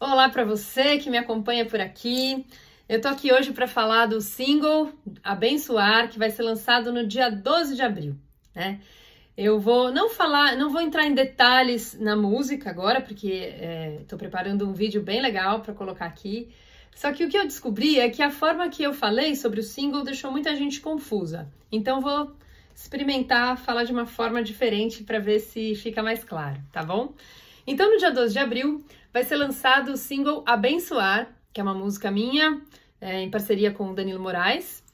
Olá para você que me acompanha por aqui. Eu tô aqui hoje para falar do single Abençoar, que vai ser lançado no dia 12 de abril, né? Eu vou não falar, não vou entrar em detalhes na música agora, porque estou é, preparando um vídeo bem legal para colocar aqui. Só que o que eu descobri é que a forma que eu falei sobre o single deixou muita gente confusa. Então vou experimentar falar de uma forma diferente para ver se fica mais claro, tá bom? Então, no dia 12 de abril, vai ser lançado o single Abençoar, que é uma música minha, é, em parceria com o Danilo Moraes.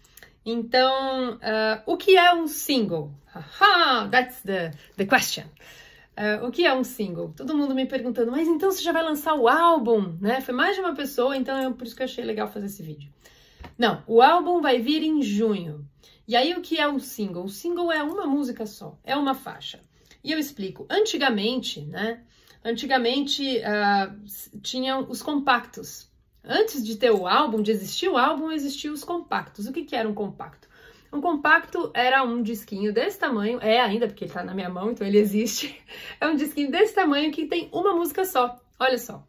Então, uh, o que é um single? that's the, the question. Uh, o que é um single? Todo mundo me perguntando, mas então você já vai lançar o álbum, né? Foi mais de uma pessoa, então é por isso que eu achei legal fazer esse vídeo. Não, o álbum vai vir em junho. E aí, o que é um single? O single é uma música só, é uma faixa. E eu explico. Antigamente, né? Antigamente uh, tinham os compactos. Antes de ter o álbum, de existir o álbum, existiam os compactos. O que, que era um compacto? Um compacto era um disquinho desse tamanho, é ainda porque ele tá na minha mão, então ele existe. É um disquinho desse tamanho que tem uma música só. Olha só.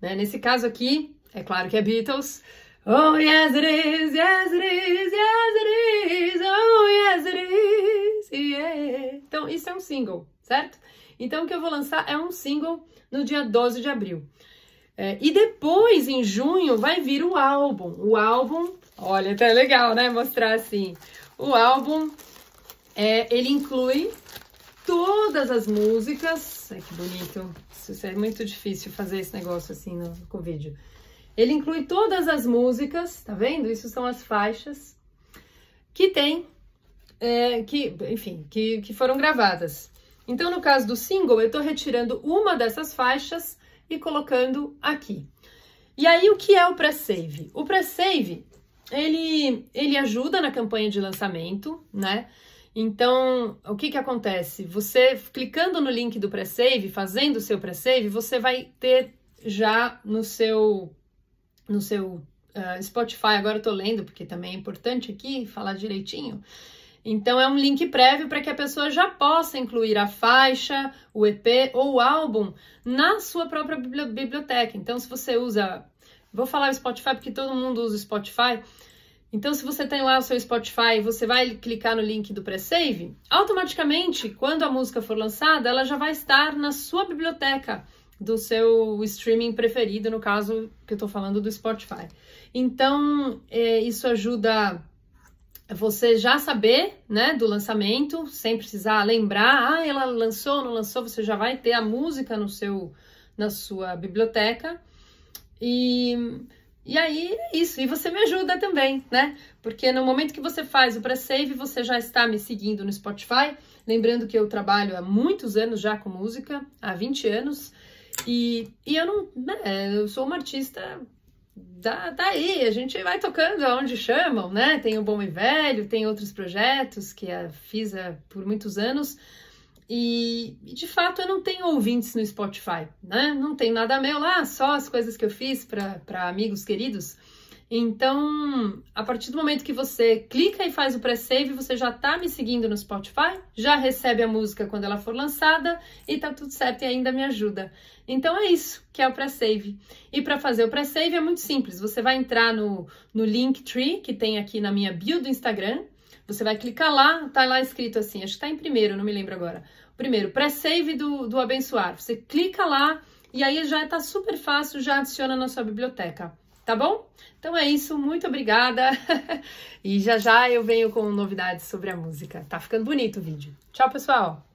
Né? Nesse caso aqui, é claro que é Beatles. Oh yes it is, yes it is, yes it is, oh yes it is, yeah. Então isso é um single certo? Então, o que eu vou lançar é um single no dia 12 de abril. É, e depois, em junho, vai vir o álbum. O álbum, olha, até tá legal, né? Mostrar assim. O álbum, é, ele inclui todas as músicas. Ai, que bonito. Isso é muito difícil fazer esse negócio assim no, com vídeo. Ele inclui todas as músicas, tá vendo? Isso são as faixas que tem, é, que, enfim, que, que foram gravadas. Então, no caso do single, eu estou retirando uma dessas faixas e colocando aqui. E aí, o que é o pré-save? O pré-save, ele, ele ajuda na campanha de lançamento, né? Então, o que, que acontece? Você, clicando no link do pré-save, fazendo o seu pré-save, você vai ter já no seu, no seu uh, Spotify, agora eu estou lendo, porque também é importante aqui falar direitinho, então é um link prévio para que a pessoa já possa incluir a faixa, o EP ou o álbum na sua própria biblioteca. Então se você usa, vou falar o Spotify porque todo mundo usa o Spotify. Então se você tem lá o seu Spotify, você vai clicar no link do pre-save, automaticamente, quando a música for lançada, ela já vai estar na sua biblioteca do seu streaming preferido, no caso que eu estou falando do Spotify. Então é, isso ajuda é você já saber, né, do lançamento, sem precisar lembrar, ah, ela lançou, não lançou, você já vai ter a música no seu, na sua biblioteca. E, e aí é isso, e você me ajuda também, né? Porque no momento que você faz o pré-save, você já está me seguindo no Spotify. Lembrando que eu trabalho há muitos anos já com música, há 20 anos, e, e eu não, né, eu sou uma artista dá, tá aí, a gente vai tocando aonde chamam, né? Tem o Bom e Velho, tem outros projetos que a fiz por muitos anos. E, de fato eu não tenho ouvintes no Spotify, né? Não tem nada meu lá, só as coisas que eu fiz para amigos queridos. Então, a partir do momento que você clica e faz o pré-save, você já está me seguindo no Spotify, já recebe a música quando ela for lançada e tá tudo certo e ainda me ajuda. Então é isso que é o pré-save. E para fazer o pré-save é muito simples. Você vai entrar no, no Linktree que tem aqui na minha bio do Instagram. Você vai clicar lá, tá lá escrito assim, acho que tá em primeiro, não me lembro agora. Primeiro, pré-save do, do Abençoar. Você clica lá e aí já tá super fácil, já adiciona na sua biblioteca tá bom? Então é isso, muito obrigada. e já já eu venho com novidades sobre a música. Tá ficando bonito o vídeo. Tchau, pessoal.